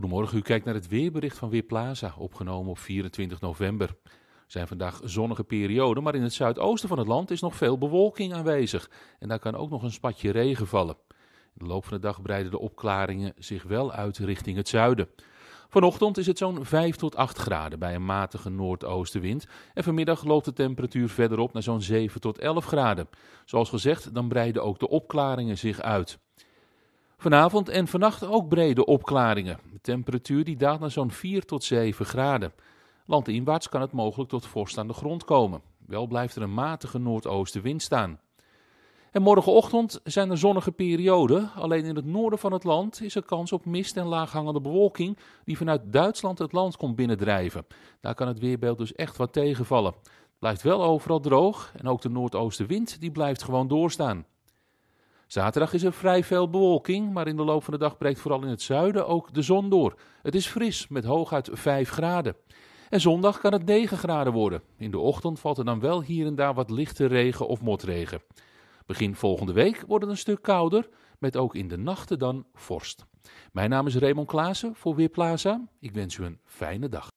Goedemorgen, u kijkt naar het weerbericht van Weerplaza, opgenomen op 24 november. Er zijn vandaag zonnige perioden, maar in het zuidoosten van het land is nog veel bewolking aanwezig. En daar kan ook nog een spatje regen vallen. In de loop van de dag breiden de opklaringen zich wel uit richting het zuiden. Vanochtend is het zo'n 5 tot 8 graden bij een matige noordoostenwind. En vanmiddag loopt de temperatuur verder op naar zo'n 7 tot 11 graden. Zoals gezegd, dan breiden ook de opklaringen zich uit. Vanavond en vannacht ook brede opklaringen. De temperatuur die daalt naar zo'n 4 tot 7 graden. Landinwaarts kan het mogelijk tot vorst aan de grond komen. Wel blijft er een matige noordoostenwind staan. En morgenochtend zijn er zonnige perioden. Alleen in het noorden van het land is er kans op mist en laaghangende bewolking die vanuit Duitsland het land komt binnendrijven. Daar kan het weerbeeld dus echt wat tegenvallen. Het blijft wel overal droog en ook de noordoostenwind die blijft gewoon doorstaan. Zaterdag is er vrij veel bewolking, maar in de loop van de dag breekt vooral in het zuiden ook de zon door. Het is fris met hooguit 5 graden. En zondag kan het 9 graden worden. In de ochtend valt er dan wel hier en daar wat lichte regen of motregen. Begin volgende week wordt het een stuk kouder, met ook in de nachten dan vorst. Mijn naam is Raymond Klaassen voor Weerplaza. Ik wens u een fijne dag.